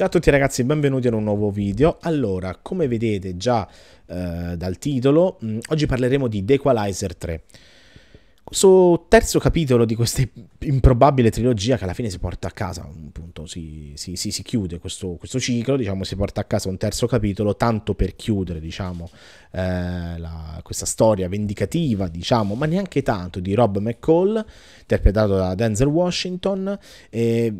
Ciao a tutti ragazzi, benvenuti in un nuovo video. Allora, come vedete già eh, dal titolo, mh, mm, oggi parleremo di The Equalizer 3. Questo terzo capitolo di questa improbabile trilogia che alla fine si porta a casa, appunto, si, si, si, si chiude questo, questo, ciclo, diciamo, si porta a casa un terzo capitolo, tanto per chiudere, diciamo, eh, la, questa storia vendicativa, diciamo, ma neanche tanto, di Rob McCall, interpretato da Denzel Washington, e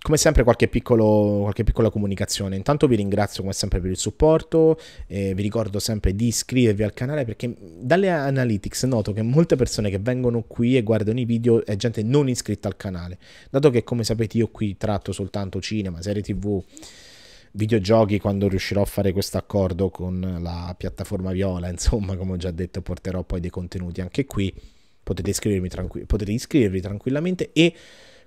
come sempre qualche, piccolo, qualche, piccola comunicazione. Intanto vi ringrazio come sempre per il supporto, eh, vi ricordo sempre di iscrivervi al canale perché dalle analytics noto che molte persone che vengono qui e guardano i video è gente non iscritta al canale, dato che come sapete io qui tratto soltanto cinema, serie tv, videogiochi quando riuscirò a fare questo accordo con la piattaforma Viola, insomma come ho già detto porterò poi dei contenuti anche qui, potete iscrivervi, tranqu potete iscrivervi tranquillamente e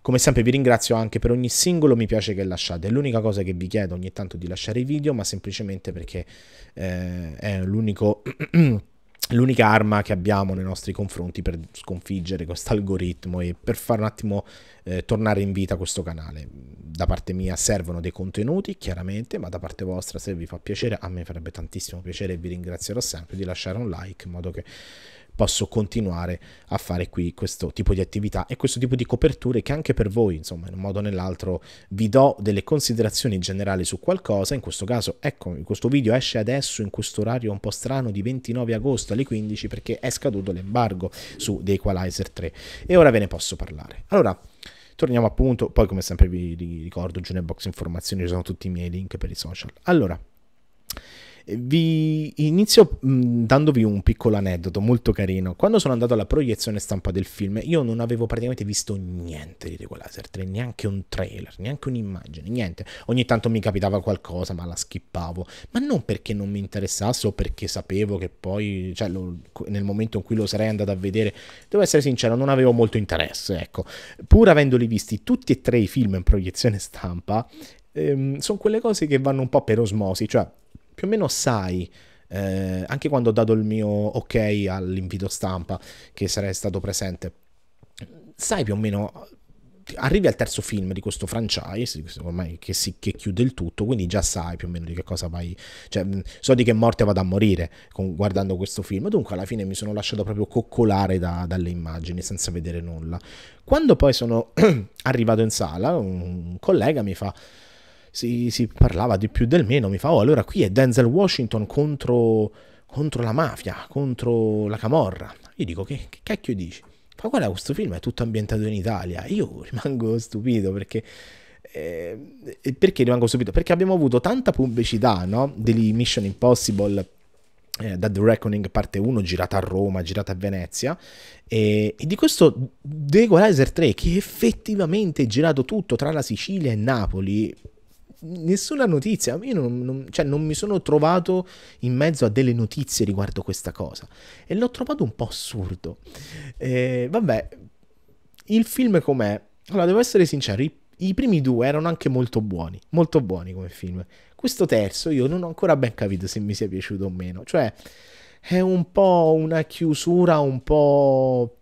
come sempre vi ringrazio anche per ogni singolo mi piace che lasciate, è l'unica cosa che vi chiedo ogni tanto di lasciare i video, ma semplicemente perché eh, è l'unico... l'unica arma che abbiamo nei nostri confronti per sconfiggere questo algoritmo e per far un attimo eh, tornare in vita questo canale. Da parte mia servono dei contenuti, chiaramente, ma da parte vostra se vi fa piacere, a me farebbe tantissimo piacere e vi ringrazierò sempre di lasciare un like in modo che posso continuare a fare qui questo tipo di attività e questo tipo di coperture che anche per voi, insomma, in un modo o nell'altro vi do delle considerazioni generali su qualcosa, in questo caso, ecco, questo video esce adesso in questo orario un po' strano di 29 agosto alle 15 perché è scaduto l'embargo su The Equalizer 3 e ora ve ne posso parlare. Allora, torniamo appunto, poi come sempre vi ricordo giù nel box informazioni ci sono tutti i miei link per i social. Allora, vi inizio mm, dandovi un piccolo aneddoto molto carino. Quando sono andato alla proiezione stampa del film, io non avevo praticamente visto niente di The Equalizer 3, neanche un trailer, neanche un'immagine, niente. Ogni tanto mi capitava qualcosa, ma la skippavo. Ma non perché non mi interessasse o perché sapevo che poi, cioè, lo, nel momento in cui lo sarei andato a vedere, devo essere sincero, non avevo molto interesse, ecco. Pur avendoli visti tutti e tre i film in proiezione stampa, ehm, sono quelle cose che vanno un po' per osmosi, cioè più o meno sai eh, anche quando ho dato il mio ok all'invito stampa che sarei stato presente, sai più o meno, arrivi al terzo film di questo franchise, ormai che, si, che chiude il tutto, quindi già sai più o meno di che cosa vai, cioè so di che morte vado a morire con, guardando questo film, dunque alla fine mi sono lasciato proprio coccolare da, dalle immagini senza vedere nulla. Quando poi sono arrivato in sala, un collega mi fa si, si, parlava di più del meno, mi fa, oh allora qui è Denzel Washington contro, contro la mafia, contro la camorra. Io dico, che, che cacchio dici? Fa guarda, questo film è tutto ambientato in Italia. Io rimango stupito perché... Eh, perché rimango stupito? Perché abbiamo avuto tanta pubblicità, no? Degli Mission Impossible eh, da The Reckoning parte 1 girata a Roma, girata a Venezia e, e di questo The Equalizer 3 che effettivamente è girato tutto tra la Sicilia e Napoli nessuna notizia. Io non, non, cioè non, mi sono trovato in mezzo a delle notizie riguardo questa cosa. E l'ho trovato un po' assurdo. Eh, vabbè, il film com'è? Allora, devo essere sincero, i, i, primi due erano anche molto buoni, molto buoni come film. Questo terzo io non ho ancora ben capito se mi sia piaciuto o meno. Cioè, è un po' una chiusura un po'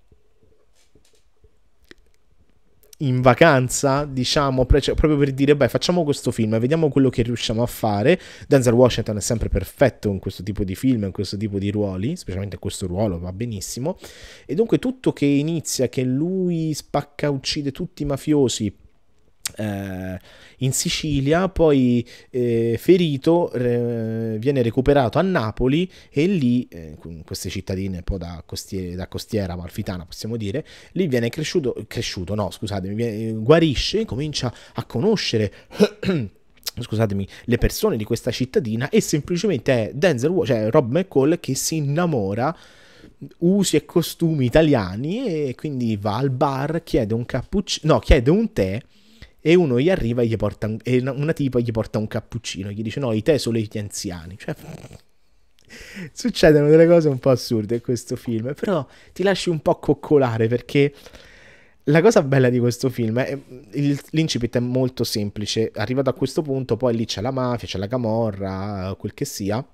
in vacanza, diciamo, cioè, proprio per dire, beh, facciamo questo film, e vediamo quello che riusciamo a fare. Denzel Washington è sempre perfetto in questo tipo di film, in questo tipo di ruoli, specialmente in questo ruolo va benissimo. E dunque tutto che inizia, che lui spacca, uccide tutti i mafiosi, eh, in Sicilia, poi eh, ferito eh, viene recuperato a Napoli e lì, eh, in queste cittadine un po' da, costiere, da costiera malfitana possiamo dire, lì viene cresciuto, cresciuto no scusatemi, viene, guarisce, comincia a conoscere... scusatemi, le persone di questa cittadina e semplicemente è Denzel, cioè Rob McCall che si innamora usi e costumi italiani e quindi va al bar, chiede un cappuccino, no, chiede un tè e uno gli arriva e, gli porta un, e una tipa gli porta un cappuccino, gli dice no, i tè solo gli anziani. Cioè, succedono delle cose un po' assurde in questo film, però ti lasci un po' coccolare perché la cosa bella di questo film è mm, il, l'incipit è molto semplice, arrivato a questo punto, poi lì c'è la mafia, c'è la camorra, quel che sia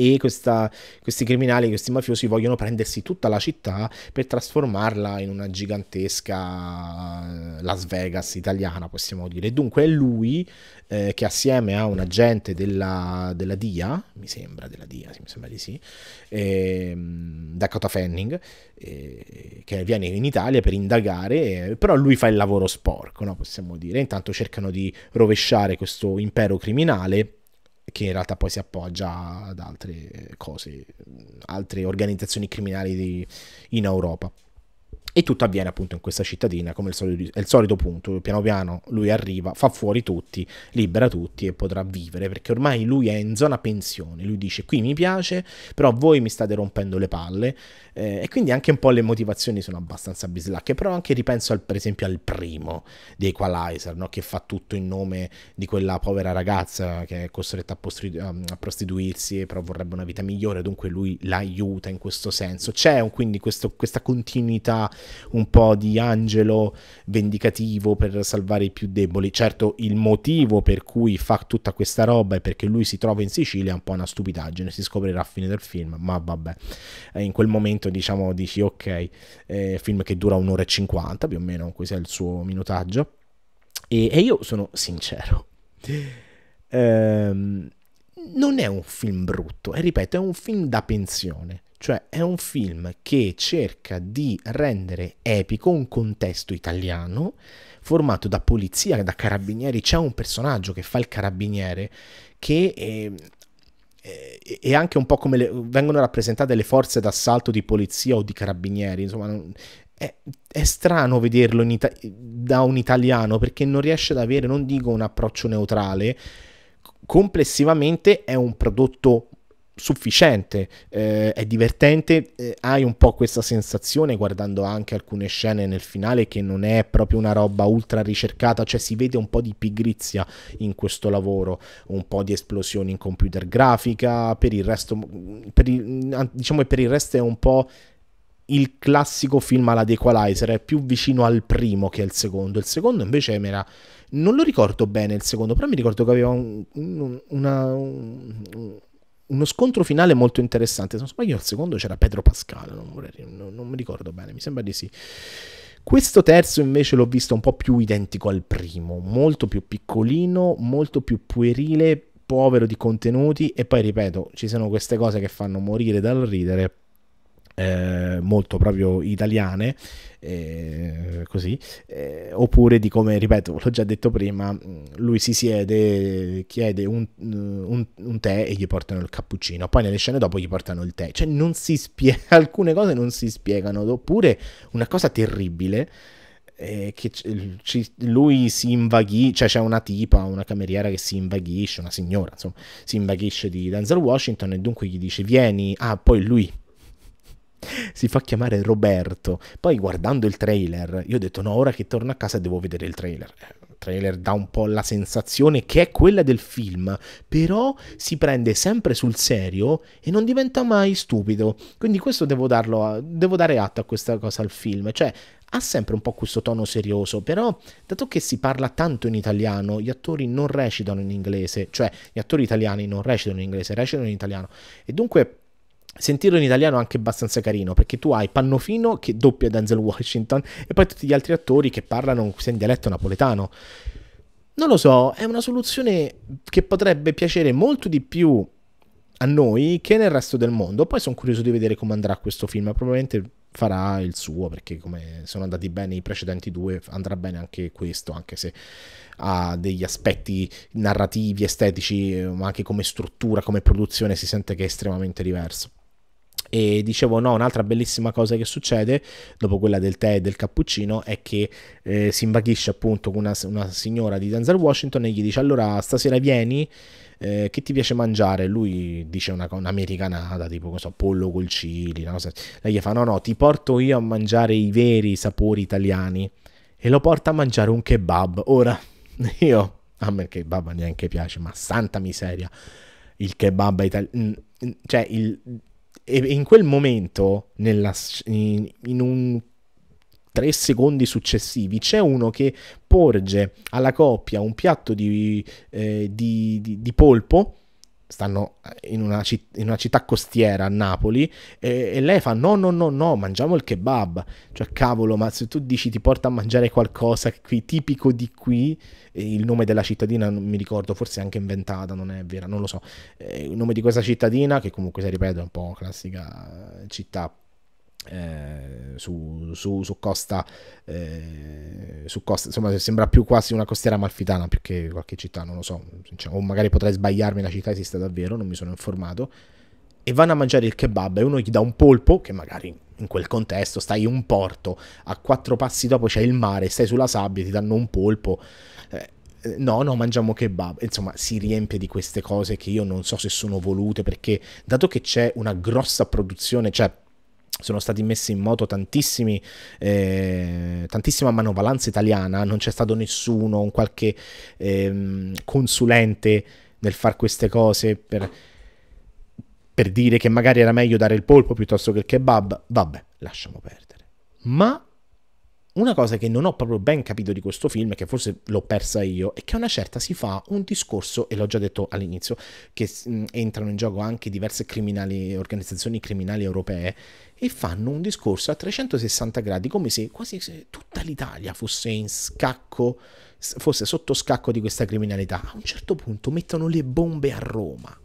e questa, questi criminali, questi mafiosi vogliono prendersi tutta la città per trasformarla in una gigantesca eh, Las Vegas italiana, possiamo dire. Dunque è lui eh, che assieme a un agente della, della DIA, mi sembra della DIA, sì, mi sembra di sì, eh, Dakota Fanning, eh, che viene in Italia per indagare, eh, però lui fa il lavoro sporco, no? possiamo dire. Intanto cercano di rovesciare questo impero criminale che in realtà poi si appoggia ad altre cose, altre organizzazioni criminali di, in Europa. E tutto avviene appunto in questa cittadina, come il solito, il solito punto, piano piano lui arriva, fa fuori tutti, libera tutti e potrà vivere, perché ormai lui è in zona pensione, lui dice qui mi piace, però voi mi state rompendo le palle, eh, e quindi anche un po' le motivazioni sono abbastanza bislacche, però anche ripenso al, per esempio al primo di Equalizer, no? che fa tutto in nome di quella povera ragazza che è costretta a, postri- a prostituirsi, però vorrebbe una vita migliore, dunque lui l'aiuta in questo senso. C'è un, quindi questo, questa continuità un po' di angelo vendicativo per salvare i più deboli. Certo, il motivo per cui fa tutta questa roba è perché lui si trova in Sicilia, è un po' una stupidaggine, si scoprirà a fine del film, ma vabbè. Eh, in quel momento diciamo dici ok, eh, film che dura un'ora e cinquanta più o meno, questo è il suo minutaggio. E, e io sono sincero. Ehm non è un film brutto, e ripeto, è un film da pensione. Cioè è un film che cerca di rendere epico un contesto italiano formato da polizia, da carabinieri. C'è un personaggio che fa il carabiniere che... Ehm, eh, è, e anche un po' come le, vengono rappresentate le forze d'assalto di polizia o di carabinieri, insomma, è, è strano vederlo Ita- da un italiano perché non riesce ad avere, non dico un approccio neutrale, complessivamente è un prodotto sufficiente, eh, è divertente, eh, hai un po' questa sensazione guardando anche alcune scene nel finale che non è proprio una roba ultra ricercata, cioè si vede un po' di pigrizia in questo lavoro, un po' di esplosioni in computer grafica, per il resto, mm, per il, mm, diciamo per il resto è un po' il classico film alla The Equalizer, è più vicino al primo che al secondo, il secondo invece era non lo ricordo bene il secondo, però mi ricordo che aveva un, un, una, un uno scontro finale molto interessante. Se non sbaglio, al secondo c'era Pedro Pascal, non, vorrei, non, non mi ricordo bene, mi sembra di sì. Questo terzo invece l'ho visto un po' più identico al primo, molto più piccolino, molto più puerile, povero di contenuti e poi ripeto, ci sono queste cose che fanno morire dal ridere, eh, molto proprio italiane, eh, così, eh, oppure di come, ripeto, l'ho già detto prima, mm, lui si siede, chiede un, mm, un, un, tè e gli portano il cappuccino, poi nelle scene dopo gli portano il tè, cioè non si spiega, alcune cose non si spiegano, oppure una cosa terribile, eh, che lui si invaghì, cioè c'è una tipa, una cameriera che si invaghisce, una signora, insomma, si invaghisce di Denzel Washington e dunque gli dice vieni, ah poi lui si fa chiamare Roberto. Poi guardando il trailer, io ho detto no, ora che torno a casa devo vedere il trailer. Eh, il trailer dà un po' la sensazione che è quella del film, però si prende sempre sul serio e non diventa mai stupido. Quindi questo devo, darlo a, devo dare atto a questa cosa al film, cioè ha sempre un po' questo tono serioso, però dato che si parla tanto in italiano, gli attori non recitano in inglese, cioè gli attori italiani non recitano in inglese, recitano in italiano. E dunque sentirlo in italiano è anche abbastanza carino perché tu hai Pannofino che doppia Denzel Washington e poi tutti gli altri attori che parlano sia in dialetto napoletano. Non lo so, è una soluzione che potrebbe piacere molto di più a noi che nel resto del mondo. Poi sono curioso di vedere come andrà questo film, probabilmente farà il suo perché come sono andati bene i precedenti due andrà bene anche questo, anche se ha degli aspetti narrativi, estetici, ma anche come struttura, come produzione si sente che è estremamente diverso. E dicevo, no, un'altra bellissima cosa che succede, dopo quella del tè e del cappuccino, è che eh, si invaghisce appunto con una, una, signora di Denzel Washington e gli dice, allora stasera vieni, eh, che ti piace mangiare? Lui dice una, un'americanata, tipo, cosa, pollo col cili, una cosa. Lei gli fa, no, no, ti porto io a mangiare i veri sapori italiani. E lo porta a mangiare un kebab. Ora, io, a me il kebab neanche piace, ma santa miseria, il kebab italiano... Cioè, il e in quel momento, nella, in, in un tre secondi successivi c'è uno che porge alla coppia un piatto di, eh, di, di, di polpo stanno in una, citt- in una, città costiera a Napoli e-, e-, lei fa no no no no mangiamo il kebab cioè cavolo ma se tu dici ti porta a mangiare qualcosa qui, tipico di qui il nome della cittadina non mi ricordo forse è anche inventata non è vera non lo so eh, il nome di questa cittadina che comunque si ripete è un po' classica città eh, su, su, su, costa, eh, su, costa, insomma sembra più quasi una costiera amalfitana più che qualche città non lo so cioè, o magari potrei sbagliarmi la città esiste davvero non mi sono informato e vanno a mangiare il kebab e uno gli dà un polpo che magari in quel contesto stai in un porto a quattro passi dopo c'è il mare stai sulla sabbia ti danno un polpo eh, no, no, mangiamo kebab. Insomma, si riempie di queste cose che io non so se sono volute, perché dato che c'è una grossa produzione, cioè sono stati messi in moto tantissimi, eh, tantissima manovalanza italiana, non c'è stato nessuno, un qualche eh, consulente nel fare queste cose per, per dire che magari era meglio dare il polpo piuttosto che il kebab, vabbè, lasciamo perdere. Ma una cosa che non ho proprio ben capito di questo film, che forse l'ho persa io, è che a una certa si fa un discorso, e l'ho già detto all'inizio, che entrano in gioco anche diverse criminali, organizzazioni criminali europee, e fanno un discorso a 360 gradi, come se quasi se tutta l'Italia fosse in scacco, fosse sotto scacco di questa criminalità. A un certo punto mettono le bombe a Roma.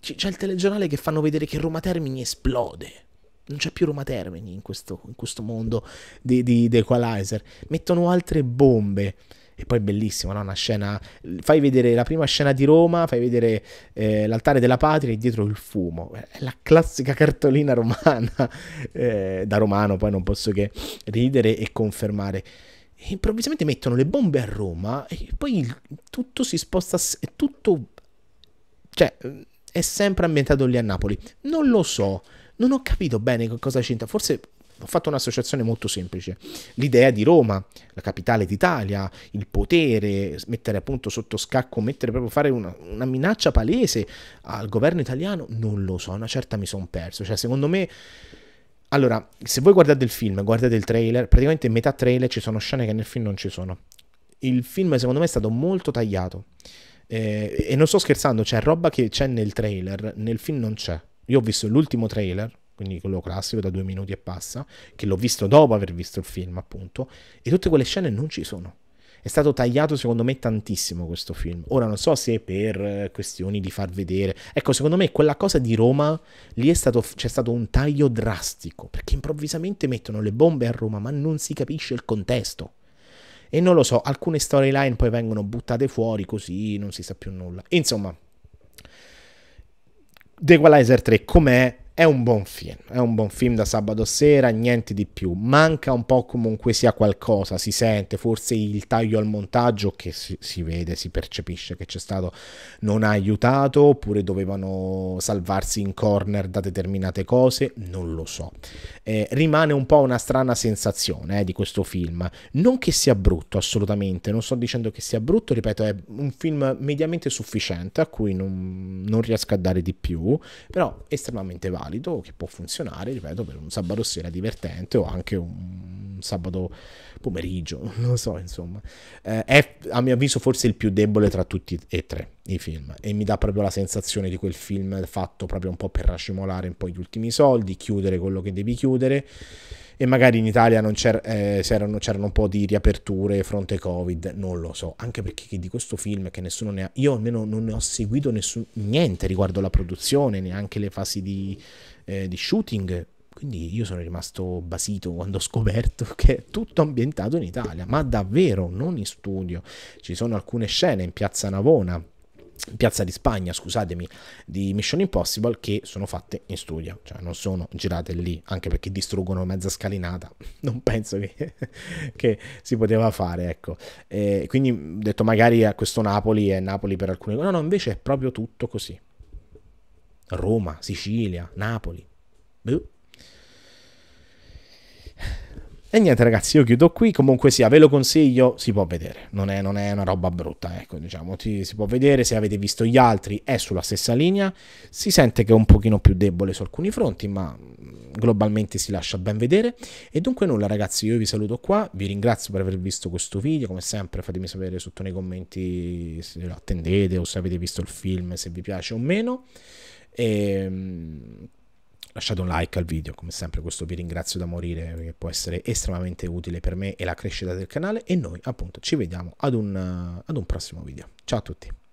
C'è il telegiornale che fanno vedere che Roma Termini esplode non c'è più Roma Termini in questo, in questo mondo di, di, di Equalizer. Mettono altre bombe. E poi è bellissimo, no? Una scena. Fai vedere la prima scena di Roma, fai vedere eh, l'altare della patria e dietro il fumo. È la classica cartolina romana. Eh, da romano, poi non posso che ridere e confermare. E improvvisamente mettono le bombe a Roma e poi il, tutto si sposta. È Tutto. cioè, è sempre ambientato lì a Napoli. Non lo so non ho capito bene cosa c'entra, forse ho fatto un'associazione molto semplice. L'idea di Roma, la capitale d'Italia, il potere, mettere appunto sotto scacco, mettere proprio fare una, una minaccia palese al governo italiano, non lo so, una certa mi sono perso. Cioè, secondo me. Allora, se voi guardate il film, guardate il trailer, praticamente in metà trailer ci sono scene che nel film non ci sono. Il film, secondo me, è stato molto tagliato. Eh, e non sto scherzando, c'è cioè, roba che c'è nel trailer, nel film non c'è io ho visto l'ultimo trailer, quindi quello classico da due minuti e passa, che l'ho visto dopo aver visto il film, appunto, e tutte quelle scene non ci sono. È stato tagliato secondo me tantissimo questo film. Ora non so se per eh, questioni di far vedere. Ecco, secondo me quella cosa di Roma lì stato, c'è stato un taglio drastico, perché improvvisamente mettono le bombe a Roma, ma non si capisce il contesto. E non lo so, alcune storyline poi vengono buttate fuori così, non si sa più nulla. Insomma, The Equalizer 3 com'è è un buon film, è un buon film da sabato sera, niente di più. Manca un po' comunque sia qualcosa, si sente, forse il taglio al montaggio che si, si vede, si percepisce che c'è stato, non ha aiutato, oppure dovevano salvarsi in corner da determinate cose, non lo so. Eh, rimane un po' una strana sensazione eh, di questo film. Non che sia brutto, assolutamente, non sto dicendo che sia brutto, ripeto, è un film mediamente sufficiente a cui non, non riesco a dare di più, però estremamente valido valido che può funzionare, ripeto, per un sabato sera divertente o anche un, sabato pomeriggio, non lo so, insomma. Eh, è a mio avviso forse il più debole tra tutti e tre i film e mi dà proprio la sensazione di quel film fatto proprio un po' per racimolare un po' gli ultimi soldi, chiudere quello che devi chiudere e magari in Italia c'era, eh, c'erano un po' di riaperture fronte Covid, non lo so, anche perché di questo film che nessuno ne ha, io almeno non ne ho seguito nessun, niente riguardo alla produzione, neanche le fasi di, eh, di shooting, quindi io sono rimasto basito quando ho scoperto che è tutto ambientato in Italia, ma davvero non in studio. Ci sono alcune scene in Piazza Navona Piazza di Spagna, scusatemi, di Mission Impossible che sono fatte in studio, cioè non sono girate lì, anche perché distruggono mezza scalinata, non penso che, che si poteva fare, ecco. E quindi ho detto magari a questo Napoli è Napoli per alcune cose, no, no, invece è proprio tutto così. Roma, Sicilia, Napoli. Buh. E niente ragazzi, io chiudo qui, comunque sia, ve lo consiglio, si può vedere, non è, non è una roba brutta, ecco, diciamo, ti, si può vedere, se avete visto gli altri è sulla stessa linea, si sente che è un pochino più debole su alcuni fronti, ma mm, globalmente si lascia ben vedere, e dunque nulla ragazzi, io vi saluto qua, vi ringrazio per aver visto questo video, come sempre fatemi sapere sotto nei commenti se lo attendete o se avete visto il film, se vi piace o meno, e ehm, lasciate un like al video, come sempre questo vi ringrazio da morire perché può essere estremamente utile per me e la crescita del canale e noi appunto ci vediamo ad un, ad un prossimo video. Ciao a tutti!